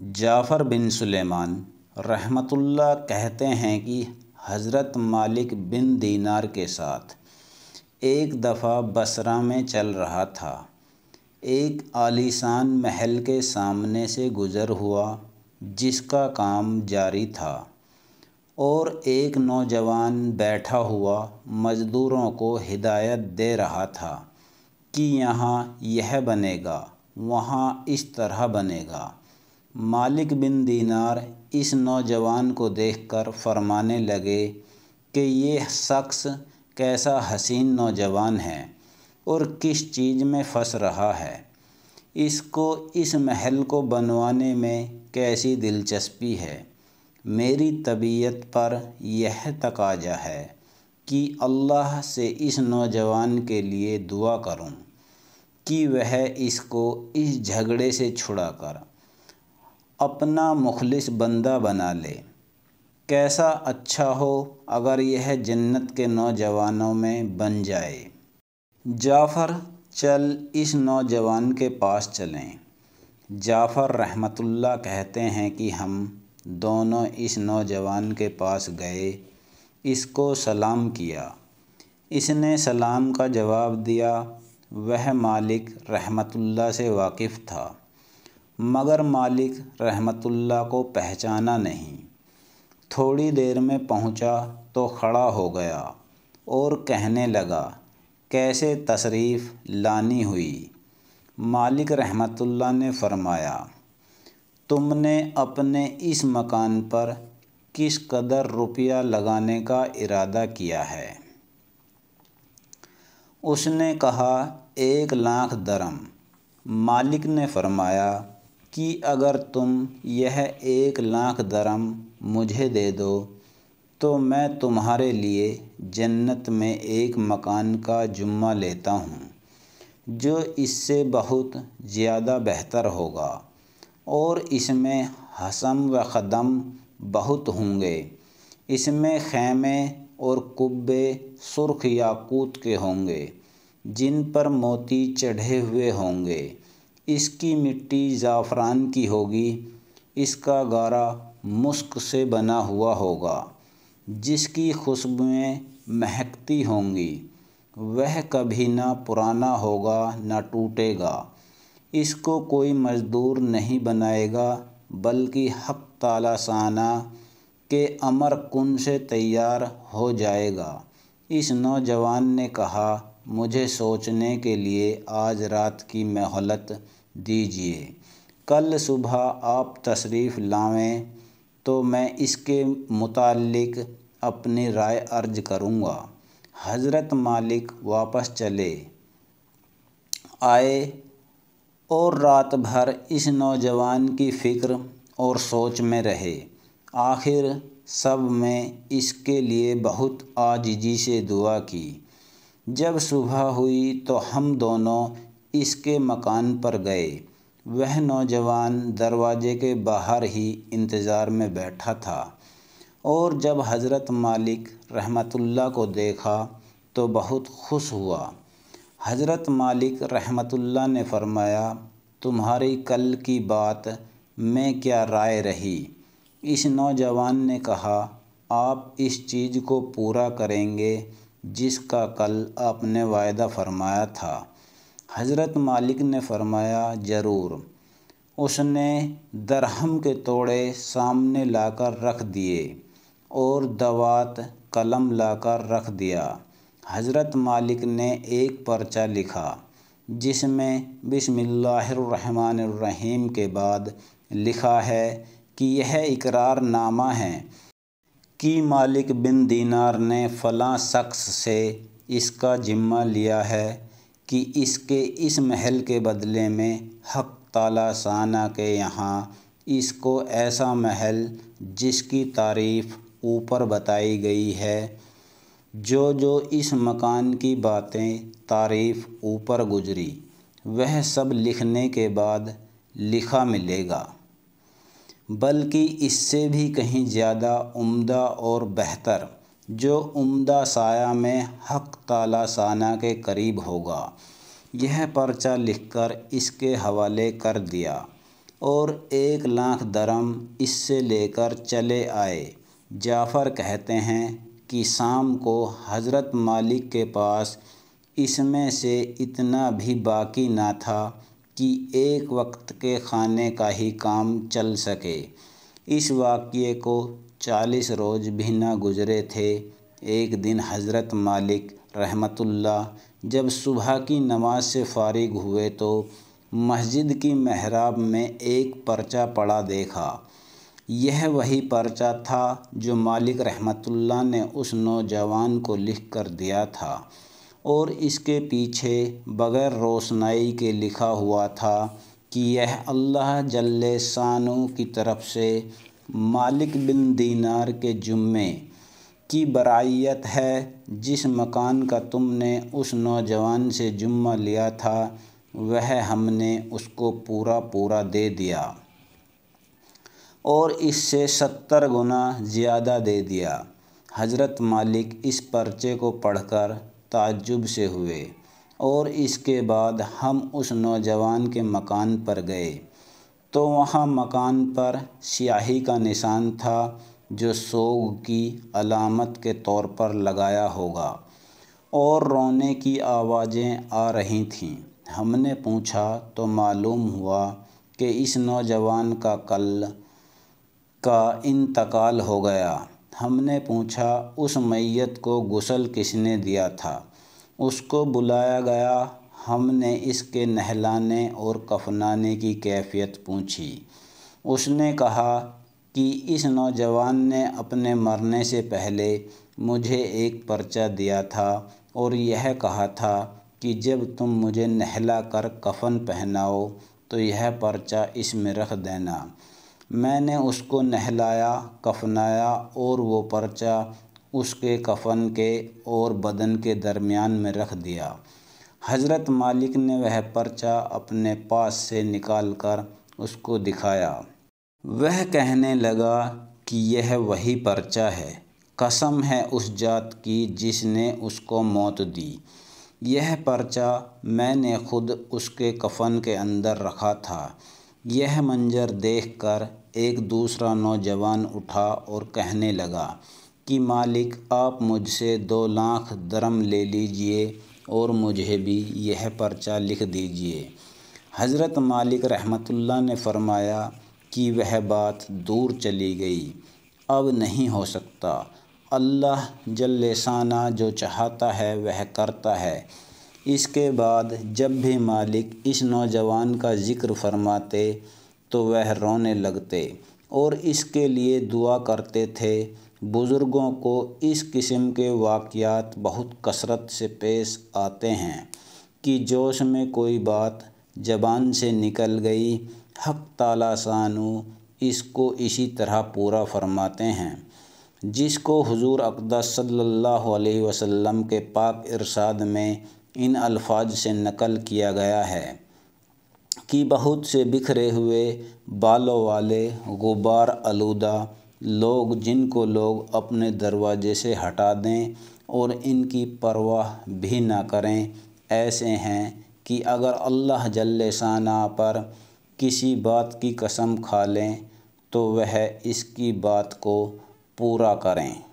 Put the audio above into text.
जाफ़र बिन सुलेमान रहमतुल्ला कहते हैं कि हज़रत मालिक बिन दीनार के साथ एक दफ़ा बसरा में चल रहा था एक आलीशान महल के सामने से गुज़र हुआ जिसका काम जारी था और एक नौजवान बैठा हुआ मज़दूरों को हिदायत दे रहा था कि यहाँ यह बनेगा वहाँ इस तरह बनेगा मालिक बिन दीनार इस नौजवान को देखकर फरमाने लगे कि ये शख्स कैसा हसीन नौजवान है और किस चीज़ में फंस रहा है इसको इस महल को बनवाने में कैसी दिलचस्पी है मेरी तबीयत पर यह तकाजा है कि अल्लाह से इस नौजवान के लिए दुआ करूं कि वह इसको इस झगड़े से छुड़ाकर अपना मुखलिस बंदा बना ले कैसा अच्छा हो अगर यह जन्नत के नौजवानों में बन जाए जाफ़र चल इस नौजवान के पास चलें जाफ़र रहमतुल्ला कहते हैं कि हम दोनों इस नौजवान के पास गए इसको सलाम किया इसने सलाम का जवाब दिया वह मालिक रहमतुल्ला से वाकिफ़ था मगर मालिक रहमतुल्ला को पहचाना नहीं थोड़ी देर में पहुंचा तो खड़ा हो गया और कहने लगा कैसे तशरीफ़ लानी हुई मालिक रहमतुल्ला ने फरमाया तुमने अपने इस मकान पर किस कदर रुपया लगाने का इरादा किया है उसने कहा एक लाख दरम मालिक ने फरमाया कि अगर तुम यह एक लाख दरम मुझे दे दो तो मैं तुम्हारे लिए जन्नत में एक मकान का जुम्मा लेता हूँ जो इससे बहुत ज़्यादा बेहतर होगा और इसमें हसम व ख़दम बहुत होंगे इसमें खैमे और कुब्बे सुर्ख याकूत के होंगे जिन पर मोती चढ़े हुए होंगे इसकी मिट्टी ज़ाफ़रान की होगी इसका गारा मुश्क से बना हुआ होगा जिसकी खुशबुएं महकती होंगी वह कभी ना पुराना होगा ना टूटेगा इसको कोई मज़दूर नहीं बनाएगा बल्कि हक ताला साना के अमर कुन से तैयार हो जाएगा इस नौजवान ने कहा मुझे सोचने के लिए आज रात की मोहलत दीजिए कल सुबह आप तशरीफ़ लाएँ तो मैं इसके मुतालिक अपनी राय अर्ज करूँगा हज़रत मालिक वापस चले आए और रात भर इस नौजवान की फ़िक्र और सोच में रहे आखिर सब में इसके लिए बहुत आजिजी से दुआ की जब सुबह हुई तो हम दोनों इसके मकान पर गए वह नौजवान दरवाजे के बाहर ही इंतज़ार में बैठा था और जब हज़रत मालिक रहमतुल्ला को देखा तो बहुत खुश हुआ हज़रत मालिक रहमतुल्ला ने फरमाया तुम्हारी कल की बात में क्या राय रही इस नौजवान ने कहा आप इस चीज़ को पूरा करेंगे जिसका कल आपने वायदा फरमाया था हज़रत मालिक ने फरमाया ज़रूर उसने दरहम के तोड़े सामने लाकर रख दिए और दवात कलम लाकर रख दिया हज़रत मालिक ने एक पर्चा लिखा जिसमें बिसमीम के बाद लिखा है कि यह इकरार नामा है कि मालिक बिन दीनार ने फ़लाँ शख्स से इसका ज़िम्मा लिया है कि इसके इस महल के बदले में हक़ ताला साना के यहाँ इसको ऐसा महल जिसकी तारीफ़ ऊपर बताई गई है जो जो इस मकान की बातें तारीफ़ ऊपर गुजरी वह सब लिखने के बाद लिखा मिलेगा बल्कि इससे भी कहीं ज़्यादा उम्दा और बेहतर जो उम्दा साया में हक ताला साना के करीब होगा यह पर्चा लिखकर इसके हवाले कर दिया और एक लाख दरम इससे लेकर चले आए जाफ़र कहते हैं कि शाम को हज़रत मालिक के पास इसमें से इतना भी बाकी ना था कि एक वक्त के खाने का ही काम चल सके इस वाक्य को चालीस रोज़ भी न गुजरे थे एक दिन हज़रत मालिक रहमतुल्ला जब सुबह की नमाज से फारिग हुए तो मस्जिद की महराब में एक पर्चा पड़ा देखा यह वही पर्चा था जो मालिक रहमतुल्ला ने उस नौजवान को लिख कर दिया था और इसके पीछे बग़ैर रोशनाई के लिखा हुआ था कि यह अल्लाह जल्ले सानू की तरफ से मालिक बिन दीनार के जुम्मे की बरायत है जिस मकान का तुमने उस नौजवान से जुम्मा लिया था वह हमने उसको पूरा पूरा दे दिया और इससे सत्तर गुना ज़्यादा दे दिया हज़रत मालिक इस पर्चे को पढ़कर ताज्जुब से हुए और इसके बाद हम उस नौजवान के मकान पर गए तो वहाँ मकान पर स्याही का निशान था जो सोग की अलामत के तौर पर लगाया होगा और रोने की आवाज़ें आ रही थीं हमने पूछा तो मालूम हुआ कि इस नौजवान का कल का इंतकाल हो गया हमने पूछा उस मैयत को गुसल किसने दिया था उसको बुलाया गया हमने इसके नहलाने और कफनाने की कैफियत पूछी उसने कहा कि इस नौजवान ने अपने मरने से पहले मुझे एक पर्चा दिया था और यह कहा था कि जब तुम मुझे नहला कर कफन पहनाओ तो यह पर्चा इसमें रख देना मैंने उसको नहलाया कफनाया और वो पर्चा उसके कफन के और बदन के दरमियान में रख दिया हजरत मालिक ने वह पर्चा अपने पास से निकाल कर उसको दिखाया वह कहने लगा कि यह वही पर्चा है कसम है उस जात की जिसने उसको मौत दी यह पर्चा मैंने खुद उसके कफन के अंदर रखा था यह मंजर देखकर एक दूसरा नौजवान उठा और कहने लगा कि मालिक आप मुझसे दो लाख दरम ले लीजिए और मुझे भी यह पर्चा लिख दीजिए हज़रत मालिक रहमतुल्लाह ने फरमाया कि वह बात दूर चली गई अब नहीं हो सकता अल्लाह जल्लेसाना जो चाहता है वह करता है इसके बाद जब भी मालिक इस नौजवान का ज़िक्र फरमाते तो वह रोने लगते और इसके लिए दुआ करते थे बुज़ुर्गों को इस किस्म के वाक़ात बहुत कसरत से पेश आते हैं कि जोश में कोई बात ज़बान से निकल गई हक ताला सानू इसको इसी तरह पूरा फरमाते हैं जिसको हुजूर अकदस सल्लल्लाहु अलैहि वसल्लम के पाक इरशाद में इन अल्फाज से नकल किया गया है कि बहुत से बिखरे हुए बालों वाले गुबार आलूदा लोग जिनको लोग अपने दरवाजे से हटा दें और इनकी परवाह भी ना करें ऐसे हैं कि अगर अल्लाह जल्लसाना पर किसी बात की कसम खा लें तो वह इसकी बात को पूरा करें